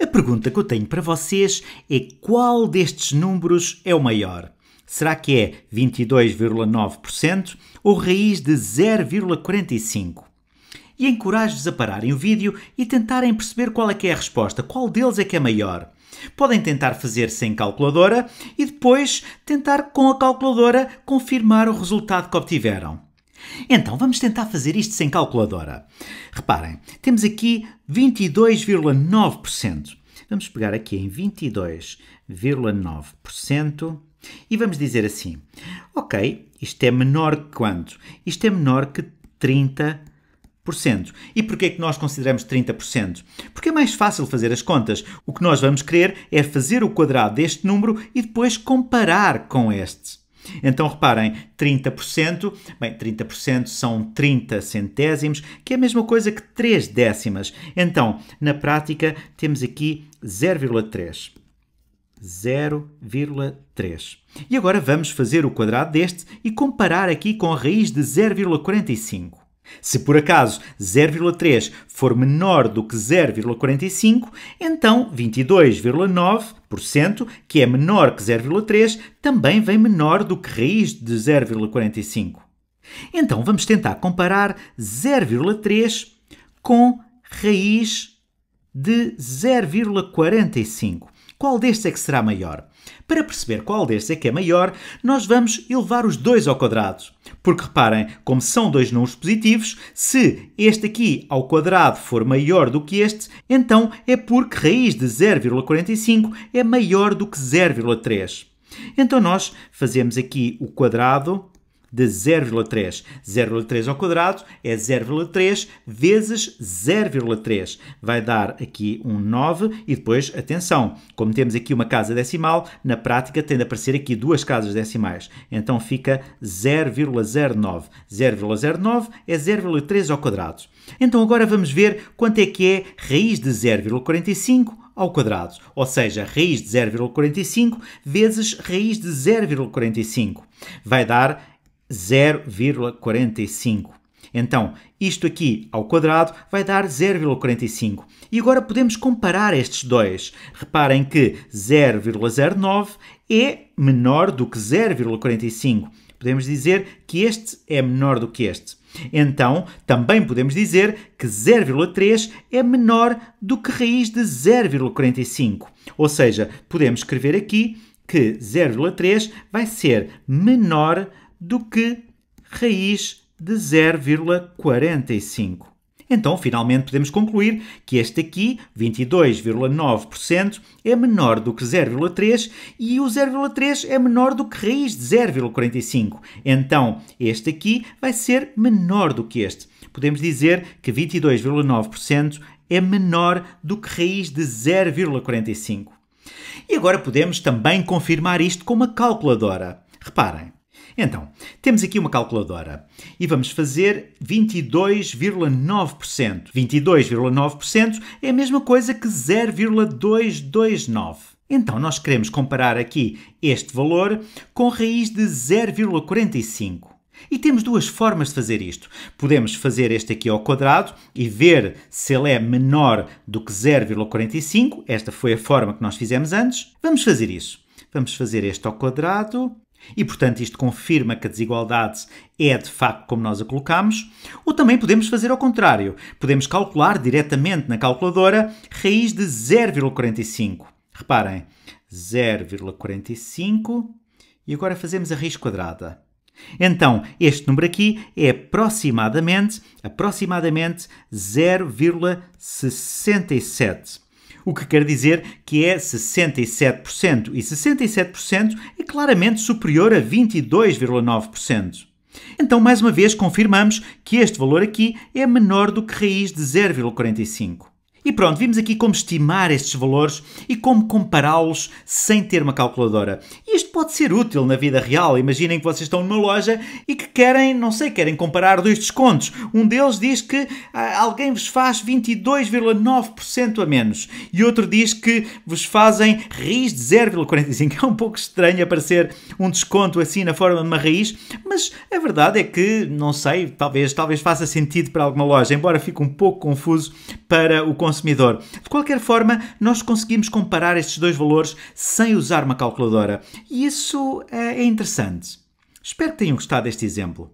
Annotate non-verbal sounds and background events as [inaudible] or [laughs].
A pergunta que eu tenho para vocês é qual destes números é o maior? Será que é 22,9% ou raiz de 0,45%? E encorajo-vos a pararem o vídeo e tentarem perceber qual é que é a resposta, qual deles é que é maior. Podem tentar fazer sem calculadora e depois tentar com a calculadora confirmar o resultado que obtiveram. Então vamos tentar fazer isto sem calculadora. Reparem, temos aqui 22,9%. Vamos pegar aqui em 22,9% e vamos dizer assim: ok, isto é menor que quanto? Isto é menor que 30%. E porquê é que nós consideramos 30%? Porque é mais fácil fazer as contas. O que nós vamos querer é fazer o quadrado deste número e depois comparar com este. Então reparem, 30%, bem, 30% são 30 centésimos, que é a mesma coisa que 3 décimas. Então, na prática, temos aqui 0,3. 0,3. E agora vamos fazer o quadrado deste e comparar aqui com a raiz de 0,45. Se por acaso 0,3 for menor do que 0,45, então 22,9%, que é menor que 0,3, também vem menor do que raiz de 0,45. Então vamos tentar comparar 0,3 com raiz de 0,45. Qual destes é que será maior? Para perceber qual destes é que é maior, nós vamos elevar os dois ao quadrado. Porque reparem, como são dois números positivos, se este aqui ao quadrado for maior do que este, então é porque raiz de 0,45 é maior do que 0,3. Então nós fazemos aqui o quadrado de 0,3. 0,3 ao quadrado é 0,3 vezes 0,3. Vai dar aqui um 9 e depois, atenção, como temos aqui uma casa decimal, na prática tem de aparecer aqui duas casas decimais. Então fica 0,09. 0,09 é 0,3 ao quadrado. Então agora vamos ver quanto é que é raiz de 0,45 ao quadrado, ou seja, raiz de 0,45 vezes raiz de 0,45. Vai dar 0,45. Então, isto aqui ao quadrado vai dar 0,45. E agora podemos comparar estes dois. Reparem que 0,09 é menor do que 0,45. Podemos dizer que este é menor do que este. Então, também podemos dizer que 0,3 é menor do que raiz de 0,45. Ou seja, podemos escrever aqui que 0,3 vai ser menor do do que raiz de 0,45. Então, finalmente, podemos concluir que este aqui, 22,9%, é menor do que 0,3 e o 0,3 é menor do que raiz de 0,45. Então, este aqui vai ser menor do que este. Podemos dizer que 22,9% é menor do que raiz de 0,45. E agora podemos também confirmar isto com uma calculadora. Reparem, então, temos aqui uma calculadora e vamos fazer 22,9%. 22,9% é a mesma coisa que 0,229. Então, nós queremos comparar aqui este valor com raiz de 0,45. E temos duas formas de fazer isto. Podemos fazer este aqui ao quadrado e ver se ele é menor do que 0,45. Esta foi a forma que nós fizemos antes. Vamos fazer isso. Vamos fazer este ao quadrado e, portanto, isto confirma que a desigualdade é de facto como nós a colocamos, ou também podemos fazer ao contrário. Podemos calcular diretamente na calculadora raiz de 0,45. Reparem, 0,45 e agora fazemos a raiz quadrada. Então, este número aqui é aproximadamente, aproximadamente 0,67 o que quer dizer que é 67%, e 67% é claramente superior a 22,9%. Então, mais uma vez, confirmamos que este valor aqui é menor do que raiz de 0,45. E pronto, vimos aqui como estimar estes valores e como compará-los sem ter uma calculadora. E isto pode ser útil na vida real. Imaginem que vocês estão numa loja e que querem, não sei, querem comparar dois descontos. Um deles diz que ah, alguém vos faz 22,9% a menos e outro diz que vos fazem raiz de 0,45. [laughs] É um pouco estranho aparecer um desconto assim na forma de uma raiz, mas a verdade é que, não sei, talvez, talvez faça sentido para alguma loja, embora fique um pouco confuso para o consumidor. De qualquer forma, nós conseguimos comparar estes dois valores sem usar uma calculadora. E isso eh, é interessante. Espero que tenham gostado deste exemplo.